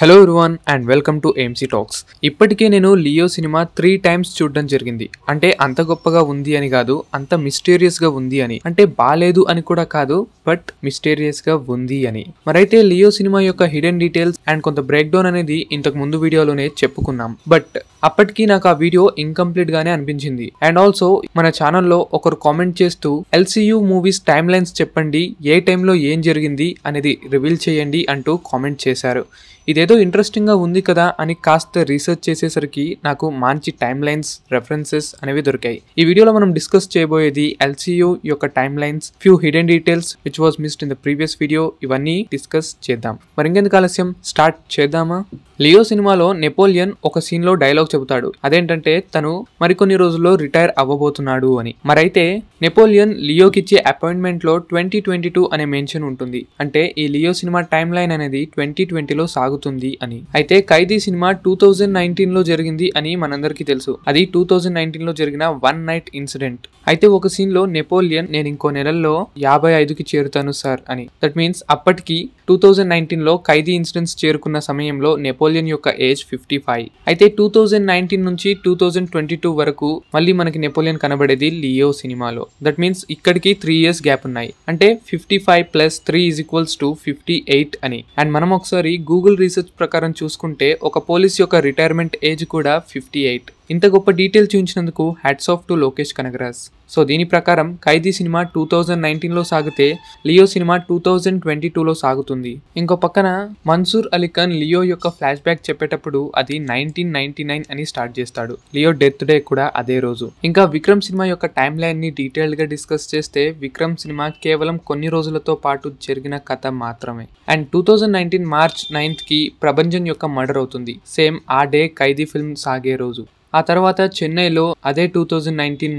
hello ఇర్వాన్ and welcome to MC talks ఇప్పటికే నేను లియో సినిమా త్రీ టైమ్స్ చూడడం జరిగింది అంటే అంత గొప్పగా ఉంది అని కాదు అంత మిస్టీరియస్గా ఉంది అని అంటే బాగాలేదు అని కూడా కాదు బట్ మిస్టీరియస్గా ఉంది అని మరైతే లియో సినిమా యొక్క హిడెన్ డీటెయిల్స్ అండ్ కొంత బ్రేక్ డౌన్ అనేది ఇంతకు ముందు వీడియోలోనే చెప్పుకున్నాం బట్ అప్పటికి నాకు ఆ వీడియో ఇన్కంప్లీట్ గానే అనిపించింది అండ్ ఆల్సో మన ఛానల్లో ఒకరు కామెంట్ చేస్తూ ఎల్సీయూ మూవీస్ టైమ్ లైన్స్ చెప్పండి ఏ టైంలో ఏం జరిగింది అనేది రివీల్ చేయండి అంటూ కామెంట్ చేశారు ఇదేదో ఇంట్రెస్టింగ్గా ఉంది కదా అని కాస్త రీసెర్చ్ చేసేసరికి నాకు మంచి టైమ్ లైన్స్ రెఫరెన్సెస్ అనేవి దొరికాయి ఈ వీడియోలో మనం డిస్కస్ చేయబోయేది ఎల్సియూ యొక్క time lines few hidden details which was missed in the previous video ఇవన్నీ డిస్కస్ చేద్దాం మరి ఇంకెందుకు ఆలస్యం స్టార్ట్ చేద్దామా లియో సినిమాలో నెపోలియన్ ఒక సీన్ లో డైలాగ్ చెబుతాడు అదేంటంటే తను మరికొన్ని రోజుల్లో రిటైర్ అవ్వబోతున్నాడు అని మరైతే నెపోలియన్ లియోకిచ్చే అపాయింట్మెంట్ లో ట్వంటీ ట్వంటీ టూ అనే మెన్షన్ ఉంటుంది అంటే ఈ లియో సినిమా టైమ్ లైన్ అనేది ట్వంటీ ట్వంటీలో సాగుతుంది అని అయితే ఖైదీ సినిమా టూ థౌజండ్ నైన్టీన్ లో జరిగింది అని మనందరికీ తెలుసు అది టూ థౌజండ్ నైన్టీన్ లో జరిగిన వన్ నైట్ ఇన్సిడెంట్ అయితే ఒక సీన్ లో నెపోలియన్ నేను ఇంకో నెలల్లో యాభై ఐదుకి చేరుతాను సార్ అని దట్ మీన్స్ అప్పటికి టూ థౌజండ్ నైన్టీన్ లో ఖైదీ ఇన్సిడెంట్స్ చేరుకున్న సమయంలో నెపోలియన్ నెపోలియన్ యొక్క ఏజ్ ఫిఫ్టీ ఫైవ్ అయితే టూ థౌజండ్ నైన్టీన్ నుంచి టూ థౌజండ్ ట్వంటీ టూ వరకు మళ్ళీ మనకి నెపోలియన్ కనబడేది లియో సినిమాలో దట్ మీన్స్ ఇక్కడికి త్రీ ఇయర్స్ గ్యాప్ ఉన్నాయి అంటే fifty five plus three is equals to fifty eight అని అండ్ మనం ఒకసారి గూగుల్ రీసెర్చ్ ప్రకారం చూసుకుంటే ఒక పోలీస్ యొక్క రిటైర్మెంట్ ఏజ్ కూడా ఫిఫ్టీ ఎయిట్ ఇంత గొప్ప డీటెయిల్ చూపించినందుకు hats off to Lokesh Kanagaraj so దీని ప్రకారం ఖైదీ సినిమా టూ థౌజండ్ నైన్టీన్లో సాగితే లియో సినిమా టూ థౌజండ్ ట్వంటీ టూలో సాగుతుంది ఇంకో పక్కన మన్సూర్ అలీఖాన్ లియో యొక్క ఫ్లాష్ బ్యాక్ చెప్పేటప్పుడు అది నైన్టీన్ నైన్టీ నైన్ అని స్టార్ట్ చేస్తాడు లియో డెత్ డే కూడా అదే రోజు ఇంకా విక్రమ్ సినిమా యొక్క టైం లైన్ ని డీటెయిల్ గా డిస్కస్ చేస్తే విక్రమ్ సినిమా కేవలం కొన్ని రోజులతో పాటు జరిగిన కథ మాత్రమే and two thousand nineteen March ninth కి ప్రభంజన్ యొక్క మర్డర్ అవుతుంది సేమ్ ఆ డే ఖైదీ ఫిల్మ్ సాగే రోజు ఆ తర్వాత చెన్నైలో అదే టూ థౌజండ్ నైన్టీన్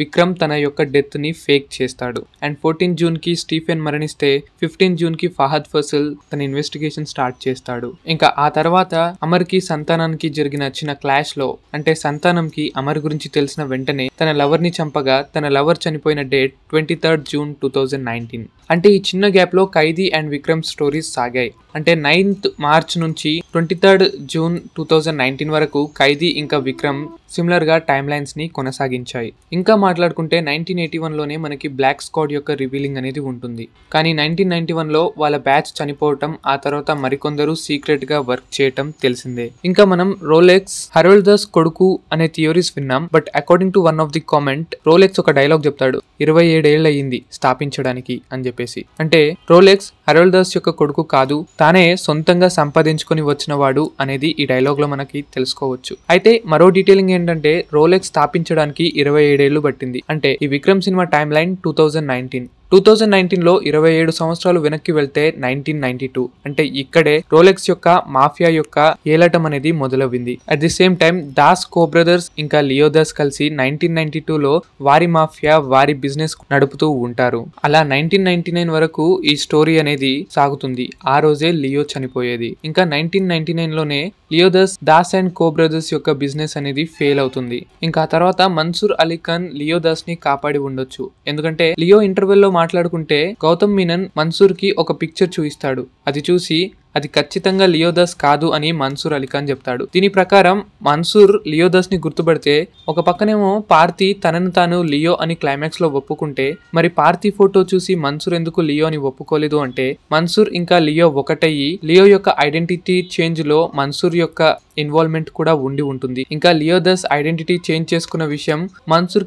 విక్రమ్ తన యొక్క డెత్ ని ఫేక్ చేస్తాడు అండ్ ఫోర్టీన్ జూన్ కి స్టీఫెన్ మరణిస్తే ఫిఫ్టీన్ జూన్ కి ఫహద్ ఫసల్ తన ఇన్వెస్టిగేషన్ స్టార్ట్ చేస్తాడు ఇంకా ఆ తర్వాత అమర్ కి సంతానానికి జరిగిన చిన్న క్లాష్ లో అంటే సంతానం కి అమర్ గురించి తెలిసిన వెంటనే తన లవర్ ని చంపగా తన లవర్ చనిపోయిన date twenty third June two thousand nineteen అంటే ఈ చిన్న గ్యాప్ లో ఖైదీ అండ్ విక్రమ్ స్టోరీస్ సాగాయి అంటే నైన్త్ మార్చ్ నుంచి twenty third June two thousand nineteen వరకు ఖైదీ ఇంకా విక్రమ్ సిమిలర్ గా టైమ్ లైన్స్ ని కొనసాగించాయి ఇంకా మాట్లాడుకుంటే నైన్టీన్ ఎయిటీ వన్ లోనే మనకి బ్లాక్ స్కాడ్ యొక్క రివీలింగ్ అనేది ఉంటుంది కానీ నైన్టీన్ నైన్టీ వన్ లో వాళ్ళ బ్యాచ్ చనిపోవటం ఆ తర్వాత మరికొందరు సీక్రెట్ గా వర్క్ చేయటం తెలిసిందే ఇంకా మనం రోలెక్స్ హరోల్దస్ కొడుకు అనే థియోరీస్ విన్నాం but according to one of the comment Rolex ఒక డైలాగ్ చెప్తాడు ఇరవై ఏడేళ్ళు అయ్యింది స్థాపించడానికి అని చెప్పేసి అంటే రోలెక్స్ హరోల్డ్ దాస్ యొక్క కొడుకు కాదు తానే సొంతంగా సంపాదించుకుని వచ్చినవాడు అనేది ఈ డైలాగ్లో మనకి తెలుసుకోవచ్చు అయితే మరో డీటెయిలింగ్ ఏంటంటే రోలెక్స్ స్థాపించడానికి ఇరవై ఏడేళ్లు పట్టింది అంటే ఈ విక్రమ్ సినిమా time line two thousand nineteen two thousand నైన్టీన్లో ఇరవై ఏడు సంవత్సరాలు వెనక్కి వెళ్తే నైన్టీన్ నైన్టీ టూ అంటే ఇక్కడే రోలెక్స్ యొక్క మాఫియా యొక్క ఏలటం అనేది మొదలవ్వింది at the same time Das co brothers ఇంకా లియోదాస్ కలిసి నైన్టీన్ నైన్టీ టూలో వారి మాఫియా వారి బిజినెస్ నడుపుతూ ఉంటారు అలా నైన్టీన్ నైన్టీ నైన్ వరకు ఈ స్టోరీ అనేది సాగుతుంది ఆ రోజే లియో చనిపోయేది ఇంకా నైన్టీన్ నైన్టీ నైన్ లోనే Leo Das Das and co brothers యొక్క బిజినెస్ అనేది ఫెయిల్ అవుతుంది ఇంకా తర్వాత మన్సూర్ అలీ ఖాన్ లియోదాస్ ని కాపాడి ఉండొచ్చు ఎందుకంటే లియో ఇంటర్వెల్ లో మాట్లాడుకుంటే గౌతమ్ మీనన్ మన్సూర్ కి ఒక పిక్చర్ చూపిస్తాడు అది చూసి అది ఖచ్చితంగా లియోదాస్ కాదు అని మన్సూర్ అలీఖాన్ చెప్తాడు దీని ప్రకారం మన్సూర్ లియోదాస్ ని గుర్తుపడితే ఒక పక్కనేమో పార్థి తనను తాను లియో అని క్లైమాక్స్ లో ఒప్పుకుంటే మరి పార్థి ఫోటో చూసి మన్సూర్ ఎందుకు లియో అని ఒప్పుకోలేదు అంటే మన్సూర్ ఇంకా లియో ఒకటయ్యి లియో యొక్క ఐడెంటిటీ చేంజ్ లో మన్సూర్ యొక్క ఇన్వాల్వ్మెంట్ కూడా ఉండి ఉంటుంది ఇంకా లియోదస్ ఐడెంటిటీ చేంజ్ చేసుకున్న విషయం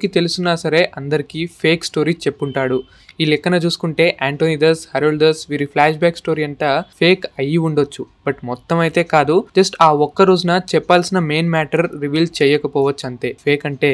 కి తెలుసున్నా సరే అందరికీ ఫేక్ స్టోరీ చెప్పుంటాడు ఈ లెక్కన చూసుకుంటే యాంటోనిదస్ హరోల్దస్ వీరి ఫ్లాష్ బ్యాక్ స్టోరీ అంతా ఫేక్ అయ్యి ఉండొచ్చు బట్ మొత్తం అయితే కాదు జస్ట్ ఆ ఒక్క రోజున చెప్పాల్సిన మెయిన్ మ్యాటర్ రివీల్ చేయకపోవచ్చు అంతే ఫేక్ అంటే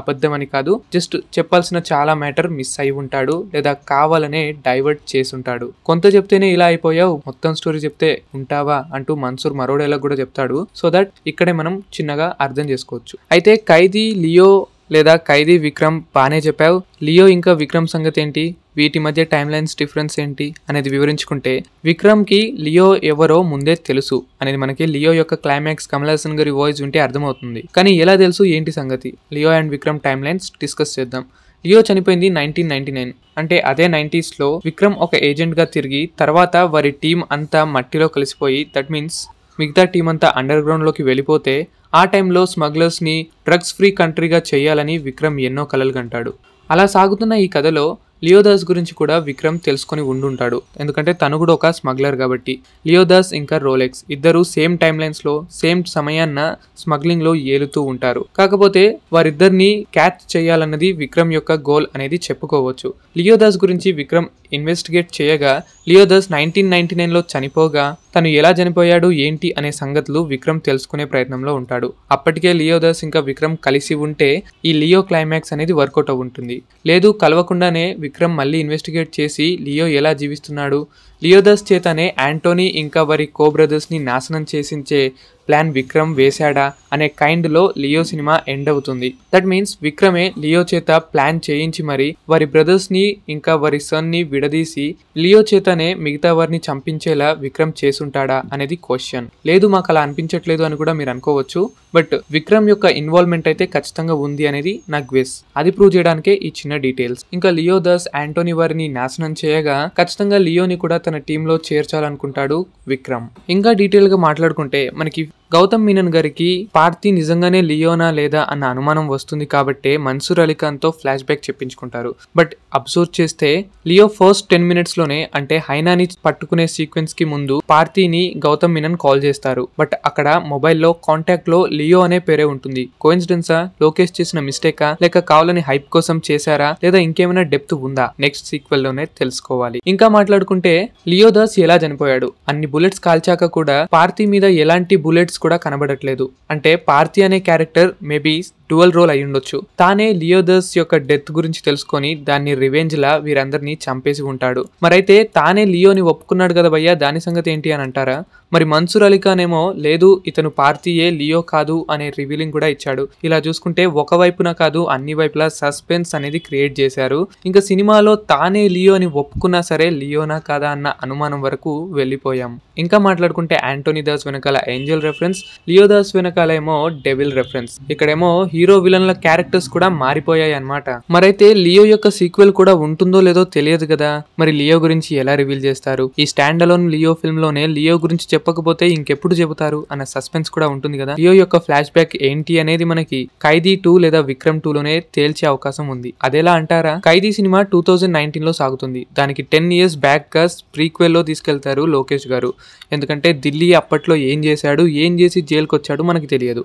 అబద్ధం అని కాదు జస్ట్ చెప్పాల్సిన చాలా మ్యాటర్ మిస్ అయి ఉంటాడు లేదా కావాలనే డైవర్ట్ చేసి ఉంటాడు కొంత చెప్తేనే ఇలా అయిపోయావు మొత్తం స్టోరీ చెప్తే ఉంటావా అంటూ మన్సూర్ మరోడేలా కూడా చెప్తాడు సో దట్ దట్ ఇక్కడే మనం చిన్నగా అర్థం చేసుకోవచ్చు అయితే ఖైదీ లియో లేదా ఖైదీ విక్రమ్ బాగానే చెప్పావు లియో ఇంకా విక్రమ్ సంగతి ఏంటి వీటి మధ్య టైం లైన్స్ డిఫరెన్స్ ఏంటి అనేది వివరించుకుంటే విక్రమ్కి లియో ఎవరో ముందే తెలుసు అనేది మనకి లియో యొక్క క్లైమాక్స్ కమలాసన్ గారి వాయిస్ ఉంటే అర్థమవుతుంది కానీ ఎలా తెలుసు ఏంటి సంగతి Leo and Vikram time lines discuss చేద్దాం లియో చనిపోయింది నైన్టీన్ నైన్టీ నైన్ అంటే అదే నైంటీస్లో విక్రమ్ ఒక ఏజెంట్గా తిరిగి తర్వాత వారి టీం అంతా మట్టిలో కలిసిపోయి దట్ మీన్స్ మిగతా టీం అంతా అండర్ గ్రౌండ్లోకి వెళ్ళిపోతే ఆ టైంలో స్మగ్లర్స్ని డ్రగ్స్ ఫ్రీ కంట్రీగా చేయాలని విక్రమ్ ఎన్నో కలలు కంటాడు అలా సాగుతున్న ఈ కథలో లియోదాస్ గురించి కూడా విక్రమ్ తెలుసుకొని ఉండుంటాడు ఎందుకంటే తను కూడా ఒక స్మగ్లర్ కాబట్టి లియోదాస్ ఇంకా రోలెక్స్ ఇద్దరు సేమ్ టైమ్ లైన్స్ లో సేమ్ సమయాన్న స్మగ్లింగ్ లో ఏలుతూ ఉంటారు కాకపోతే వారిద్దరిని క్యాచ్ చేయాలన్నది విక్రమ్ యొక్క గోల్ అనేది చెప్పుకోవచ్చు లియోదాస్ గురించి విక్రమ్ ఇన్వెస్టిగేట్ చేయగా లియోదాస్ నైన్టీన్ నైన్టీ నైన్లో చనిపోగా తను ఎలా చనిపోయాడు ఏంటి అనే సంగతులు విక్రమ్ తెలుసుకునే ప్రయత్నంలో ఉంటాడు అప్పటికే లియోదాస్ ఇంకా విక్రమ్ కలిసి ఉంటే ఈ లియో క్లైమాక్స్ అనేది వర్కౌట్ అవ్వుంటుంది లేదు కలవకుండానే విక్రమ్ మళ్ళీ ఇన్వెస్టిగేట్ చేసి లియో ఎలా జీవిస్తున్నాడు లియోదస్ చేతనే యాంటోనీ ఇంకా వారి కో బ్రదర్స్ని నాశనం చేసించే ప్లాన్ విక్రమ్ వేశాడా అనే కైండ్లో లియో సినిమా ఎండ్ అవుతుంది దట్ మీన్స్ విక్రమే లియో చేత ప్లాన్ చేయించి మరి వారి బ్రదర్స్ని ఇంకా వారి సన్ని విడదీసి లియో చేతనే మిగతా వారిని చంపించేలా విక్రమ్ చేసుంటాడా అనేది క్వశ్చన్ లేదు మాకు అలా అనిపించట్లేదు అని కూడా మీరు అనుకోవచ్చు బట్ విక్రమ్ యొక్క ఇన్వాల్వ్మెంట్ అయితే ఖచ్చితంగా ఉంది అనేది నా గ్వెస్ అది ప్రూవ్ చేయడానికే ఈ చిన్న డీటెయిల్స్ ఇంకా లియో దాస్ యాంటోనీ వారిని నాశనం చేయగా ఖచ్చితంగా లియోని కూడా తన టీంలో చేర్చాలనుకుంటాడు విక్రమ్ ఇంకా డీటెయిల్గా మాట్లాడుకుంటే మనకి గౌతమ్ మీనన్ గారికి పార్థి నిజంగానే లియోనా లేదా అన్న అనుమానం వస్తుంది కాబట్టి మన్సూర్ అలీఖాన్తో ఫ్లాష్ బ్యాక్ చెప్పించుకుంటారు బట్ అబ్జర్వ్ చేస్తే లియో ఫస్ట్ టెన్ మినిట్స్ లోనే అంటే హైనాని పట్టుకునే సీక్వెన్స్ కి ముందు పార్థిని గౌతమ్ మీనన్ కాల్ చేస్తారు బట్ అక్కడ మొబైల్లో కాంటాక్ట్ లో లియో అనే పేరే ఉంటుంది కోయిన్సిడెన్సా లోకేష్ చేసిన మిస్టేకా లేక కావాలని హైప్ కోసం చేశారా లేదా ఇంకేమైనా డెప్త్ ఉందా నెక్స్ట్ సీక్వెల్ లోనే తెలుసుకోవాలి ఇంకా మాట్లాడుకుంటే లియో దాస్ ఎలా చనిపోయాడు అన్ని బుల్లెట్స్ కాల్చాక కూడా పార్థి మీద ఎలాంటి బుల్లెట్స్ కూడా కనబడట్లేదు అంటే పార్థి అనే క్యారెక్టర్ మేబీ టువల్ రోల్ అయి ఉండొచ్చు తానే లియోదర్స్ యొక్క డెత్ గురించి తెలుసుకొని దాన్ని రివెంజ్ లా వీరందరినీ చంపేసి ఉంటాడు మరైతే తానే లియోని ఒప్పుకున్నాడు కదా భయ్యా దాని సంగతి ఏంటి అని అంటారా మరి మన్సూర్ అలీఖానేమో లేదు ఇతను పార్థియే లియో కాదు అనే రివీలింగ్ కూడా ఇచ్చాడు ఇలా చూసుకుంటే ఒకవైపున కాదు అన్ని వైపులా సస్పెన్స్ అనేది క్రియేట్ చేశారు ఇంకా సినిమాలో తానే లియోని ఒప్పుకున్నా సరే లియోనా కాదా అన్న అనుమానం వరకు వెళ్ళిపోయాం ఇంకా మాట్లాడుకుంటే యాంటోనీ దాస్ వెనకాల ఏంజల్ రెఫరెన్స్ లియో దాస్ వెనకాలేమో డెవిల్ రెఫరెన్స్ ఇక్కడేమో హీ హీరో విలన్ల క్యారెక్టర్స్ కూడా మారిపోయాయి అనమాట మరైతే లియో యొక్క సీక్వెల్ కూడా ఉంటుందో లేదో తెలియదు కదా మరి లియో గురించి ఎలా రివీల్ చేస్తారు ఈ స్టాండ్ అలోన్ లియో ఫిల్మ్ లోనే లియో గురించి చెప్పకపోతే ఇంకెప్పుడు చెబుతారు అన్న సస్పెన్స్ కూడా ఉంటుంది కదా లియో యొక్క ఫ్లాష్ బ్యాక్ ఏంటి అనేది మనకి ఖైదీ టూ లేదా విక్రమ్ టూ లోనే తేల్చే అవకాశం ఉంది అదేలా అంటారా ఖైదీ సినిమా టూ థౌజండ్ నైన్టీన్ లో సాగుతుంది దానికి టెన్ ఇయర్స్ బ్యాక్ గా ప్రీక్వెల్ లో తీసుకెళ్తారు లోకేష్ గారు ఎందుకంటే ఢిల్లీ అప్పట్లో ఏం చేశాడు ఏం చేసి జైలుకి వచ్చాడు మనకి తెలియదు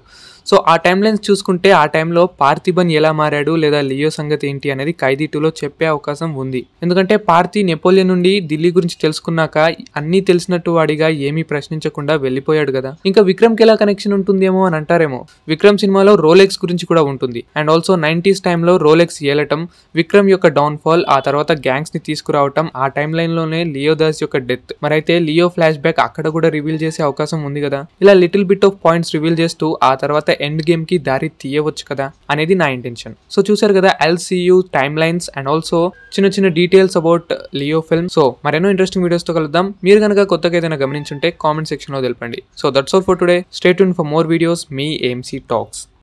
సో ఆ టైం లైన్స్ చూసుకుంటే ఆ టైంలో పార్థిబన్ ఎలా మారాడు లేదా లియో సంగతి ఏంటి అనేది ఖైదీ టూలో చెప్పే అవకాశం ఉంది ఎందుకంటే పార్థి నెపోలియన్ నుండి ఢిల్లీ గురించి తెలుసుకున్నాక అన్ని తెలిసినట్టు వాడిగా ఏమీ ప్రశ్నించకుండా వెళ్ళిపోయాడు కదా ఇంకా విక్రమ్ కి ఎలా కనెక్షన్ ఉంటుందేమో అని అంటారేమో విక్రమ్ సినిమాలో రోలెక్స్ గురించి కూడా ఉంటుంది అండ్ ఆల్సో నైన్టీస్ టైంలో రోలెక్స్ ఏలటం విక్రమ్ యొక్క డౌన్ఫాల్ ఆ తర్వాత గ్యాంగ్స్ ని తీసుకురావటం ఆ టైం లైన్ లోనే లియో దాస్ యొక్క డెత్ మరైతే లియో ఫ్లాష్ బ్యాక్ అక్కడ కూడా రివీల్ చేసే అవకాశం ఉంది కదా ఇలా little bit of points reveal చేస్తూ ఆ తర్వాత ఎండ్ గేమ్కి దారి తీయవచ్చు కదా అనేది నా ఇంటెన్షన్ సో చూసారు కదా LCU time lines and also చిన్న చిన్న details about Leo film so మరెన్నో ఇంట్రెస్టింగ్ వీడియోస్తో కలుద్దాం మీరు కనుక కొత్తగా ఏదైనా గమనించుంటే కామెంట్ సెక్షన్లో తెలిపండి so that's all for today stay for more videos మీ ఏఎంసీ టాక్స్